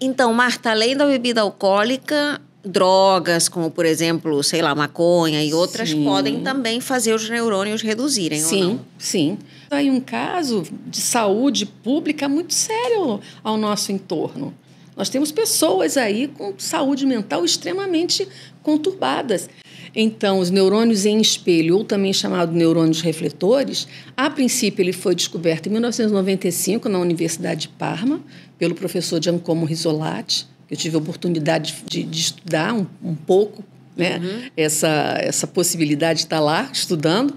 Então, Marta, além da bebida alcoólica, drogas, como por exemplo, sei lá, maconha e outras, sim. podem também fazer os neurônios reduzirem, sim, ou não? Sim, sim. Tá aí um caso de saúde pública muito sério ao nosso entorno. Nós temos pessoas aí com saúde mental extremamente conturbadas. Então, os neurônios em espelho, ou também chamados neurônios refletores, a princípio ele foi descoberto em 1995 na Universidade de Parma, pelo professor Giancomo Risolati. Eu tive a oportunidade de, de estudar um, um pouco né? Uhum. Essa, essa possibilidade de estar lá estudando.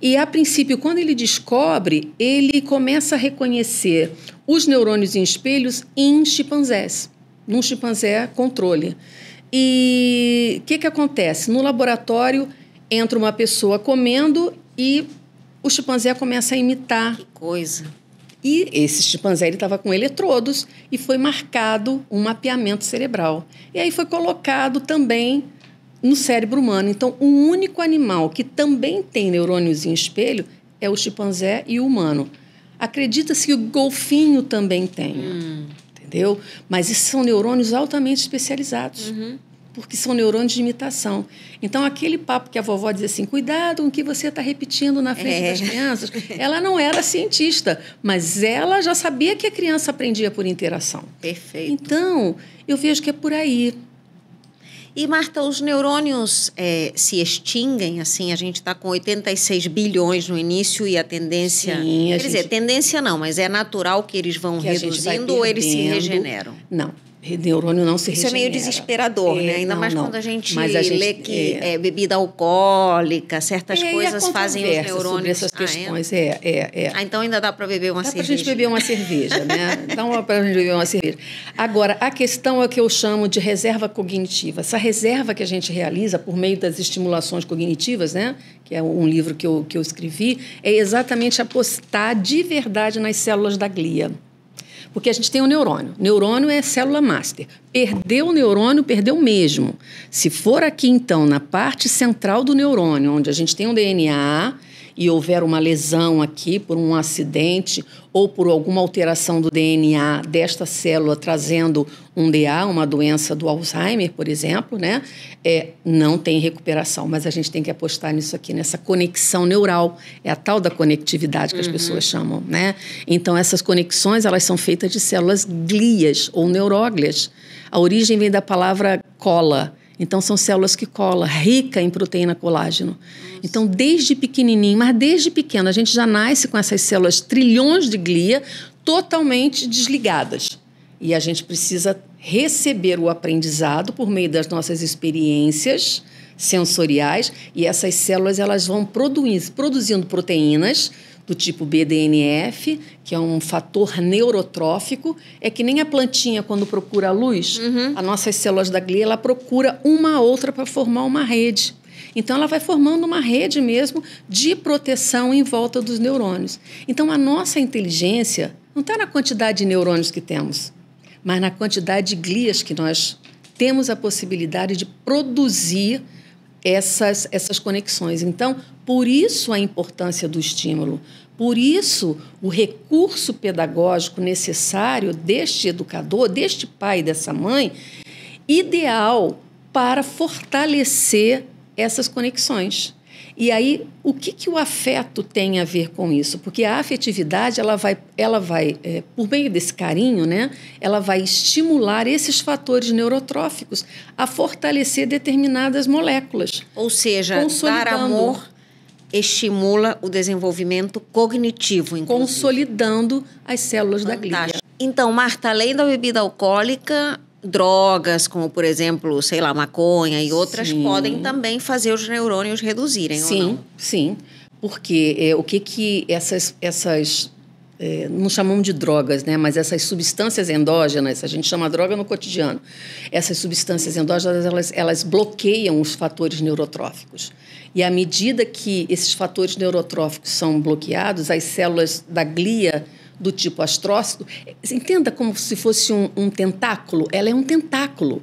E, a princípio, quando ele descobre, ele começa a reconhecer os neurônios em espelhos em chimpanzés, num chimpanzé controle. E o que, que acontece? No laboratório entra uma pessoa comendo e o chimpanzé começa a imitar. Que coisa. E esse chimpanzé estava com eletrodos e foi marcado um mapeamento cerebral. E aí foi colocado também no cérebro humano. Então, o um único animal que também tem neurônios em espelho é o chimpanzé e o humano. Acredita-se que o golfinho também tenha, hum. entendeu? Mas esses são neurônios altamente especializados. Uhum porque são neurônios de imitação. Então, aquele papo que a vovó diz assim, cuidado com o que você está repetindo na frente é. das crianças, ela não era cientista, mas ela já sabia que a criança aprendia por interação. Perfeito. Então, eu vejo que é por aí. E, Marta, os neurônios é, se extinguem, assim, a gente está com 86 bilhões no início e a tendência. Sim, a quer gente... dizer, tendência não, mas é natural que eles vão que reduzindo ou eles se regeneram? Não neurônio não se Isso regenera. é meio desesperador, é, né? Ainda não, mais não. quando a gente, a gente, lê que é, é bebida alcoólica, certas coisas fazem os neurônios. Sobre essas questões, ah, é? É, ah, então ainda dá para beber uma dá cerveja. Dá para a gente beber uma cerveja, né? Dá para a gente beber uma cerveja. Agora, a questão é o que eu chamo de reserva cognitiva. Essa reserva que a gente realiza por meio das estimulações cognitivas, né? Que é um livro que eu, que eu escrevi, é exatamente apostar de verdade nas células da glia. Porque a gente tem o um neurônio. Neurônio é célula master. Perdeu o neurônio, perdeu mesmo. Se for aqui, então, na parte central do neurônio, onde a gente tem um DNA e houver uma lesão aqui por um acidente ou por alguma alteração do DNA desta célula trazendo um DA, uma doença do Alzheimer, por exemplo, né? É, não tem recuperação, mas a gente tem que apostar nisso aqui, nessa conexão neural. É a tal da conectividade que uhum. as pessoas chamam, né? Então, essas conexões, elas são feitas de células glias ou neuróglias. A origem vem da palavra cola, então são células que cola, rica em proteína colágeno. Então desde pequenininho, mas desde pequeno a gente já nasce com essas células trilhões de glia totalmente desligadas. E a gente precisa receber o aprendizado por meio das nossas experiências sensoriais e essas células elas vão produzindo, produzindo proteínas do tipo BDNF, que é um fator neurotrófico, é que nem a plantinha quando procura a luz, uhum. as nossas células da glia, ela procura uma outra para formar uma rede. Então, ela vai formando uma rede mesmo de proteção em volta dos neurônios. Então, a nossa inteligência não está na quantidade de neurônios que temos, mas na quantidade de glias que nós temos a possibilidade de produzir essas, essas conexões. Então, por isso a importância do estímulo, por isso o recurso pedagógico necessário deste educador, deste pai, dessa mãe, ideal para fortalecer essas conexões. E aí, o que, que o afeto tem a ver com isso? Porque a afetividade, ela vai, ela vai é, por meio desse carinho, né, ela vai estimular esses fatores neurotróficos a fortalecer determinadas moléculas. Ou seja, dar amor estimula o desenvolvimento cognitivo, inclusive. consolidando as células Fantástico. da glia. Então, Marta, além da bebida alcoólica, drogas, como por exemplo, sei lá, maconha e outras, sim. podem também fazer os neurônios reduzirem, sim, Sim, porque é, o que que essas, essas é, não chamamos de drogas, né? mas essas substâncias endógenas, a gente chama droga no cotidiano, essas substâncias endógenas, elas, elas bloqueiam os fatores neurotróficos. E à medida que esses fatores neurotróficos são bloqueados, as células da glia do tipo astrócito, entenda como se fosse um, um tentáculo, ela é um tentáculo.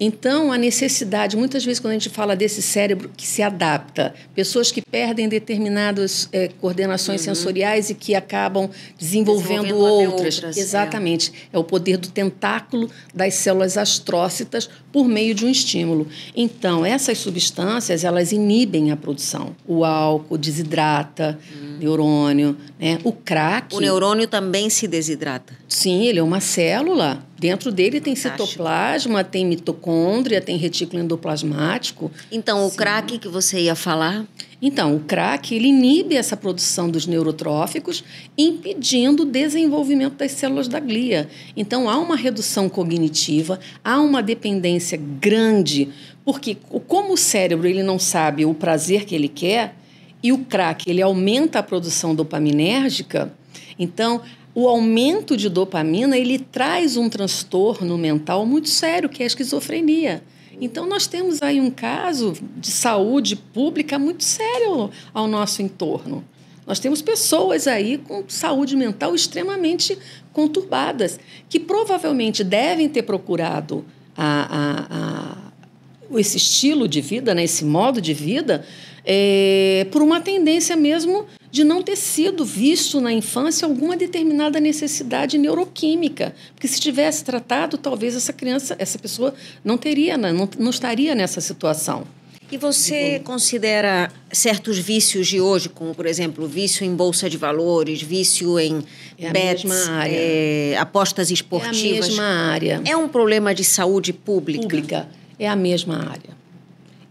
Então, a necessidade, muitas vezes, quando a gente fala desse cérebro que se adapta, pessoas que perdem determinadas é, coordenações uhum. sensoriais e que acabam desenvolvendo, desenvolvendo outras. outras. É. Exatamente. É. é. o poder do tentáculo das células astrócitas por meio de um estímulo. Então, essas substâncias, elas inibem a produção. O álcool desidrata hum. neurônio, né? O crack... O neurônio também se desidrata. Sim, ele é uma célula. Dentro dele tem citoplasma, tem mitocôndria, tem retículo endoplasmático. Então, o Sim. crack que você ia falar... Então, o crack ele inibe essa produção dos neurotróficos, impedindo o desenvolvimento das células da glia. Então, há uma redução cognitiva, há uma dependência grande, porque como o cérebro ele não sabe o prazer que ele quer e o crack ele aumenta a produção dopaminérgica, então o aumento de dopamina ele traz um transtorno mental muito sério que é a esquizofrenia. Então, nós temos aí um caso de saúde pública muito sério ao nosso entorno. Nós temos pessoas aí com saúde mental extremamente conturbadas, que provavelmente devem ter procurado a, a, a esse estilo de vida, né, esse modo de vida, é, por uma tendência mesmo de não ter sido visto na infância alguma determinada necessidade neuroquímica, porque se tivesse tratado, talvez essa criança, essa pessoa não teria, né, não, não estaria nessa situação. E você considera certos vícios de hoje, como por exemplo vício em bolsa de valores, vício em é bets, é, apostas esportivas? É a mesma área. É um problema de saúde pública? Pública. É a mesma área.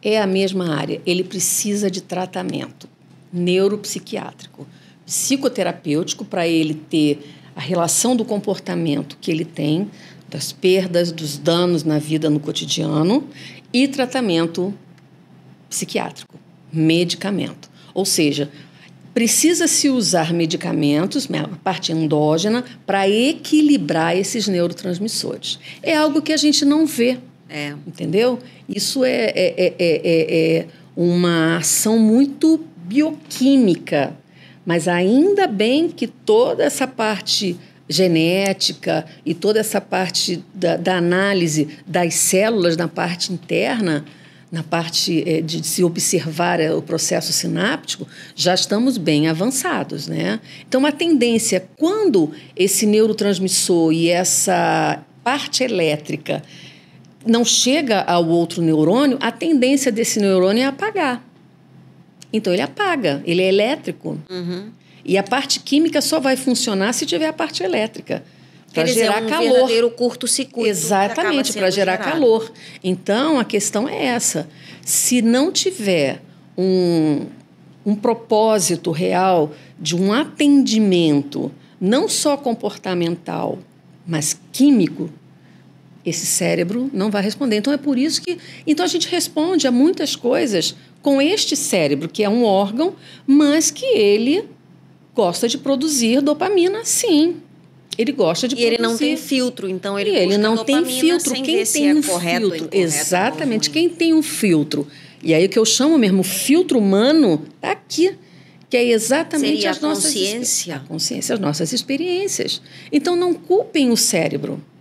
É a mesma área. Ele precisa de tratamento neuropsiquiátrico, psicoterapêutico para ele ter a relação do comportamento que ele tem, das perdas, dos danos na vida no cotidiano e tratamento psiquiátrico, medicamento. Ou seja, precisa-se usar medicamentos, a parte endógena, para equilibrar esses neurotransmissores. É algo que a gente não vê. É. Entendeu? Isso é, é, é, é uma ação muito bioquímica, mas ainda bem que toda essa parte genética e toda essa parte da, da análise das células na parte interna, na parte é, de se observar é, o processo sináptico, já estamos bem avançados, né? Então, a tendência, quando esse neurotransmissor e essa parte elétrica não chega ao outro neurônio, a tendência desse neurônio é apagar. Então ele apaga, ele é elétrico. Uhum. E a parte química só vai funcionar se tiver a parte elétrica. Para gerar dizer, é um calor. o curto-circuito. Exatamente, para gerar gerado. calor. Então a questão é essa. Se não tiver um, um propósito real de um atendimento, não só comportamental, mas químico, esse cérebro não vai responder. Então é por isso que então a gente responde a muitas coisas com este cérebro, que é um órgão, mas que ele gosta de produzir dopamina, sim. Ele gosta de e produzir. ele não tem filtro, então ele e ele não tem filtro. Quem tem é um correto, filtro, exatamente. Quem tem um filtro e aí o que eu chamo mesmo filtro humano está aqui, que é exatamente Seria as nossas consciência, a consciência, as nossas experiências. Então não culpem o cérebro.